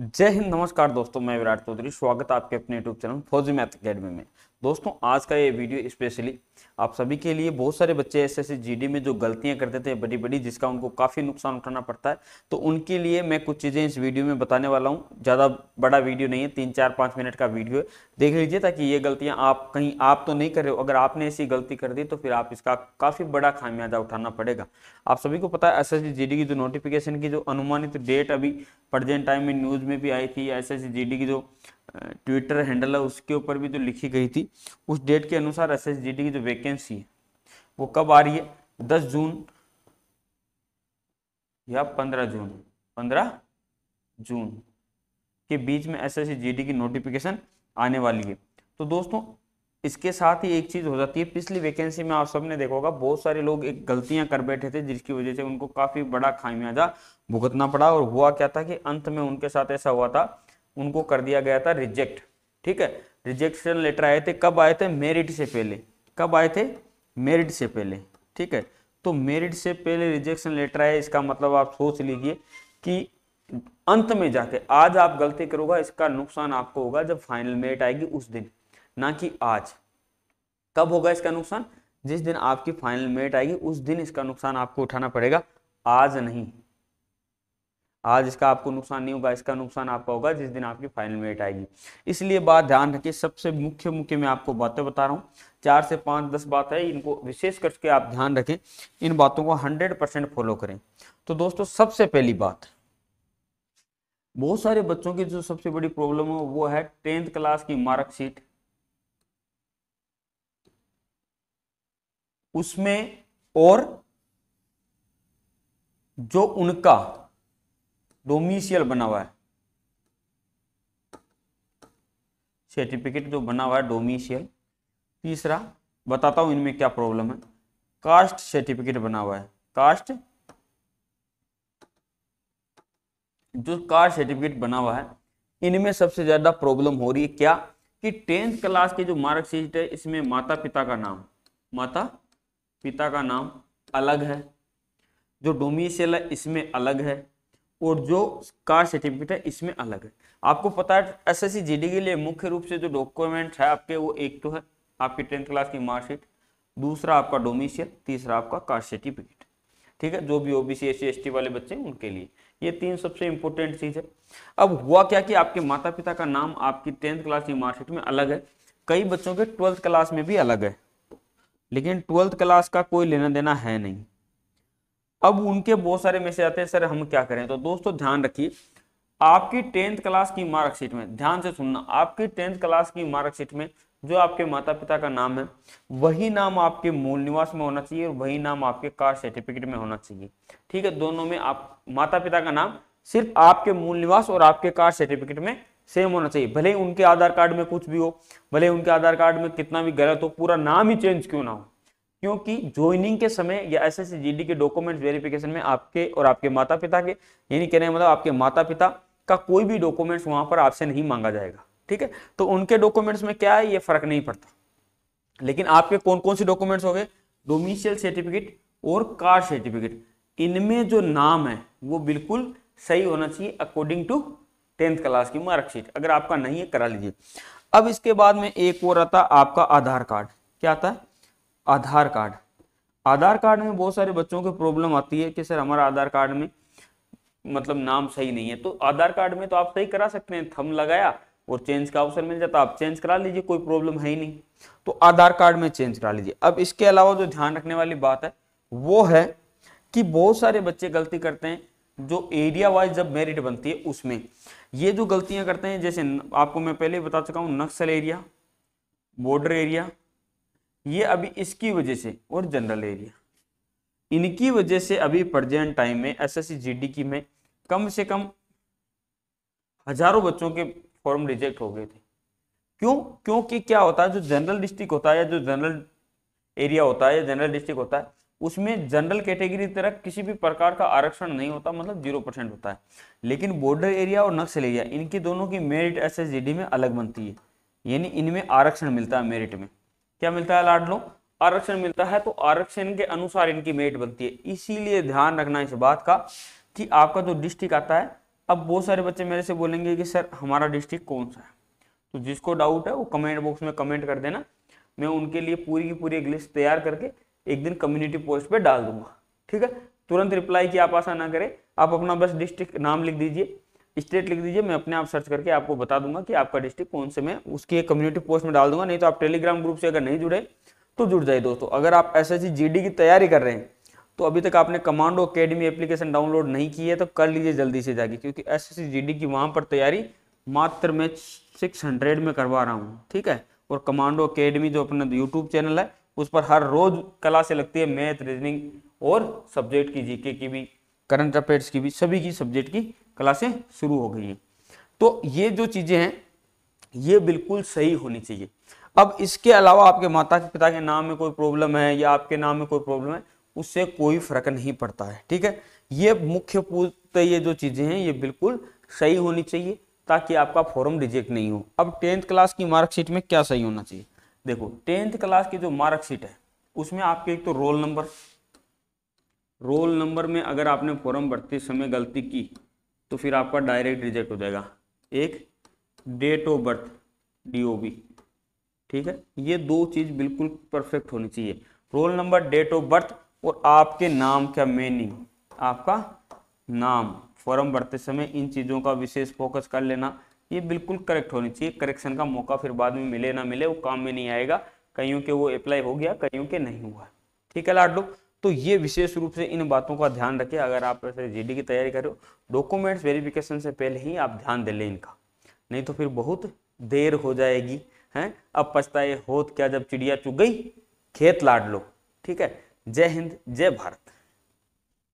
जय हिंद नमस्कार दोस्तों मैं विराट चौधरी स्वागत है आपके अपने YouTube channel Fauji math academy में दोस्तों आज का ये वीडियो स्पेशली आप सभी के लिए बहुत सारे बच्चे ऐसे ऐसे जी में जो गलतियां करते थे बड़ी बड़ी जिसका उनको काफ़ी नुकसान उठाना पड़ता है तो उनके लिए मैं कुछ चीज़ें इस वीडियो में बताने वाला हूं ज़्यादा बड़ा वीडियो नहीं है तीन चार पाँच मिनट का वीडियो है देख लीजिए ताकि ये गलतियाँ आप कहीं आप तो नहीं कर रहे हो अगर आपने ऐसी गलती कर दी तो फिर आप इसका काफ़ी बड़ा खामियाजा उठाना पड़ेगा आप सभी को पता है एस एस की जो नोटिफिकेशन की जो अनुमानित डेट अभी प्रजेंट टाइम में न्यूज़ में भी आई थी एस एस की जो ट्विटर हैंडल है उसके ऊपर भी जो तो लिखी गई थी उस डेट के अनुसार एस की जो वैकेंसी है वो कब आ रही है दस जून या पंद्रह जून पंद्रह जून के बीच में एस एस की नोटिफिकेशन आने वाली है तो दोस्तों इसके साथ ही एक चीज़ हो जाती है पिछली वैकेंसी में आप सबने देखा होगा बहुत सारे लोग एक गलतियां कर बैठे थे जिसकी वजह से उनको काफ़ी बड़ा खामियाजा भुगतना पड़ा और हुआ क्या था कि अंत में उनके साथ ऐसा हुआ था उनको कर दिया गया था रिजेक्ट ठीक है रिजेक्शन लेटर आए थे कब आए थे मेरिट से पहले कब आए थे मेरिट से पहले ठीक है तो मेरिट से पहले रिजेक्शन लेटर आए इसका मतलब आप सोच लीजिए कि अंत में जाके आज आप गलती करोगा इसका नुकसान आपको होगा जब फाइनल मेरिट आएगी उस दिन ना कि आज कब होगा इसका नुकसान जिस दिन आपकी फाइनल मेरिट आएगी उस दिन इसका नुकसान आपको उठाना पड़ेगा आज नहीं आज इसका आपको नुकसान नहीं होगा इसका नुकसान आपका होगा जिस दिन आपकी फाइनल में डेट आएगी इसलिए बात ध्यान रखिए सबसे मुख्य मुख्य मैं आपको बातें बता रहा हूँ चार से पाँच दस बात है इनको विशेष करके आप ध्यान रखें इन बातों को हंड्रेड परसेंट फॉलो करें तो दोस्तों सबसे पहली बात बहुत सारे बच्चों की जो सबसे बड़ी प्रॉब्लम है वो है टेंथ क्लास की मार्कशीट उसमें और जो उनका डोमिशियल बना हुआ है सर्टिफिकेट जो बना हुआ है डोमिशियल तीसरा बताता हूं इनमें क्या प्रॉब्लम है कास्ट सर्टिफिकेट बना हुआ है कास्ट जो कास्ट सर्टिफिकेट बना हुआ है इनमें सबसे ज्यादा प्रॉब्लम हो रही है क्या कि टेंथ क्लास के जो मार्कशीट है इसमें माता पिता का नाम माता पिता का नाम अलग है जो डोमिशियल है इसमें अलग है और जो कार सर्टिफिकेट है इसमें अलग है आपको पता है एस एस के लिए मुख्य रूप से जो डॉक्यूमेंट है आपके वो एक तो है आपकी टेंथ क्लास की मार्कशीट दूसरा आपका डोमिशियल तीसरा आपका कार सर्टिफिकेट ठीक है जो भी ओबीसी एस सी वाले बच्चे हैं उनके लिए ये तीन सबसे इंपॉर्टेंट चीज है अब हुआ क्या कि आपके माता पिता का नाम आपकी टेंथ क्लास की मार्कशीट में अलग है कई बच्चों के ट्वेल्थ क्लास में भी अलग है लेकिन ट्वेल्थ क्लास का कोई लेना देना है नहीं अब उनके बहुत सारे मैसेज आते हैं सर हम क्या करें तो दोस्तों ध्यान रखिए आपकी टेंथ क्लास की मार्कशीट में ध्यान से सुनना आपकी टेंथ क्लास की मार्कशीट में जो आपके माता पिता का नाम है वही नाम आपके मूल निवास में होना चाहिए और वही नाम आपके कास्ट सर्टिफिकेट में होना चाहिए ठीक है दोनों में आप माता पिता का नाम सिर्फ आपके मूल निवास और आपके कास्ट सर्टिफिकेट में सेम होना चाहिए भले ही उनके आधार कार्ड में कुछ भी हो भले उनके आधार कार्ड में कितना भी गलत हो पूरा नाम ही चेंज क्यों ना हो क्योंकि ज्वाइनिंग के समय या एस एस सी के डॉक्यूमेंट वेरिफिकेशन में आपके और आपके माता पिता के यानी कहने हैं मतलब आपके माता पिता का कोई भी डॉक्यूमेंट्स वहां पर आपसे नहीं मांगा जाएगा ठीक है तो उनके डॉक्यूमेंट्स में क्या है ये फर्क नहीं पड़ता लेकिन आपके कौन कौन से डॉक्यूमेंट्स हो गए डोमिशियल सर्टिफिकेट और कार सर्टिफिकेट इनमें जो नाम है वो बिल्कुल सही होना चाहिए अकॉर्डिंग टू टेंथ क्लास की मार्कशीट अगर आपका नहीं है करा लीजिए अब इसके बाद में एक और आता आपका आधार कार्ड क्या आता है आधार कार्ड आधार कार्ड में बहुत सारे बच्चों को प्रॉब्लम आती है कि सर हमारा आधार कार्ड में मतलब नाम सही नहीं है तो आधार कार्ड में तो आप सही करा सकते हैं थम लगाया और चेंज का ऑप्शन मिल जाता आप चेंज करा लीजिए कोई प्रॉब्लम है ही नहीं तो आधार कार्ड में चेंज करा लीजिए अब इसके अलावा जो ध्यान रखने वाली बात है वो है कि बहुत सारे बच्चे गलती करते हैं जो एरिया वाइज जब मेरिट बनती है उसमें ये जो गलतियां करते हैं जैसे आपको मैं पहले बता चुका हूँ नक्सल एरिया बॉर्डर एरिया ये अभी इसकी वजह से और जनरल एरिया इनकी वजह से अभी प्रजेंट टाइम में एस एस की में कम से कम हजारों बच्चों के फॉर्म रिजेक्ट हो गए थे क्यों क्योंकि क्या होता है जो जनरल डिस्ट्रिक्ट होता है या जो जनरल एरिया होता है या जनरल डिस्ट्रिक्ट होता है उसमें जनरल कैटेगरी तरह किसी भी प्रकार का आरक्षण नहीं होता मतलब जीरो परसेंट होता है लेकिन बॉर्डर एरिया और नक्सल एरिया इनकी दोनों की मेरिट एस में अलग बनती है यानी इनमें आरक्षण मिलता है मेरिट में क्या मिलता है लाडलो आरक्षण मिलता है तो आरक्षण के अनुसार इनकी मेट बनती है इसीलिए ध्यान रखना इस बात का कि आपका जो तो डिस्ट्रिक्ट आता है अब बहुत सारे बच्चे मेरे से बोलेंगे कि सर हमारा डिस्ट्रिक्ट कौन सा है तो जिसको डाउट है वो कमेंट बॉक्स में कमेंट कर देना मैं उनके लिए पूरी की पूरी एक लिस्ट तैयार करके एक दिन कम्युनिटी पोस्ट पे डाल दूंगा ठीक है तुरंत रिप्लाई की आप आशा ना करें आप अपना बस डिस्ट्रिक्ट नाम लिख दीजिए स्टेट लिख दीजिए मैं अपने आप सर्च करके आपको बता दूंगा कि आपका डिस्ट्रिक्ट कौन से मैं उसकी एक कम्युनिटी पोस्ट में डाल दूंगा नहीं तो आप टेलीग्राम ग्रुप से अगर नहीं जुड़े तो जुड़ जाइए दोस्तों अगर आप एस एस की तैयारी कर रहे हैं तो अभी तक आपने कमांडो अकेडमी एप्लीकेशन डाउनलोड नहीं की है तो कर लीजिए जल्दी से जाके क्योंकि एस एस की वहाँ पर तैयारी मात्र मैं सिक्स हंड्रेड में करवा रहा हूँ ठीक है और कमांडो अकेडमी जो अपना यूट्यूब चैनल है उस पर हर रोज क्लासें लगती है मैथ रीजनिंग और सब्जेक्ट की जीके की भी करंट अफेयर्स की भी सभी की सब्जेक्ट की क्लासें शुरू हो गई हैं तो ये जो चीज़ें हैं ये बिल्कुल सही होनी चाहिए अब इसके अलावा आपके माता के पिता के नाम में कोई प्रॉब्लम है या आपके नाम में कोई प्रॉब्लम है उससे कोई फर्क नहीं पड़ता है ठीक है ये मुख्य पूर्त ये जो चीज़ें हैं ये बिल्कुल सही होनी चाहिए ताकि आपका फॉर्म रिजेक्ट नहीं हो अब टेंथ क्लास की मार्कशीट में क्या सही होना चाहिए देखो टेंथ क्लास की जो मार्कशीट है उसमें आपके एक तो रोल नंबर रोल नंबर में अगर आपने फॉर्म भरते समय गलती की तो फिर आपका डायरेक्ट रिजेक्ट हो जाएगा एक डेट ऑफ बर्थ डी ठीक है ये दो चीज़ बिल्कुल परफेक्ट होनी चाहिए roll number date of birth और आपके नाम का मीनिंग आपका नाम फॉर्म भरते समय इन चीज़ों का विशेष फोकस कर लेना ये बिल्कुल करेक्ट होनी चाहिए करेक्शन का मौका फिर बाद में मिले ना मिले वो काम में नहीं आएगा कईयों के वो अप्लाई हो गया कईयों के नहीं हुआ ठीक है लाडू तो ये विशेष रूप से इन बातों का ध्यान रखें अगर आप ऐसे जीडी की तैयारी करो डॉक्यूमेंट्स वेरिफिकेशन से पहले ही आप ध्यान दे लें इनका नहीं तो फिर बहुत देर हो जाएगी हैं अब पछताए होत क्या जब चिड़िया चुग गई खेत लाड लो ठीक है जय हिंद जय भारत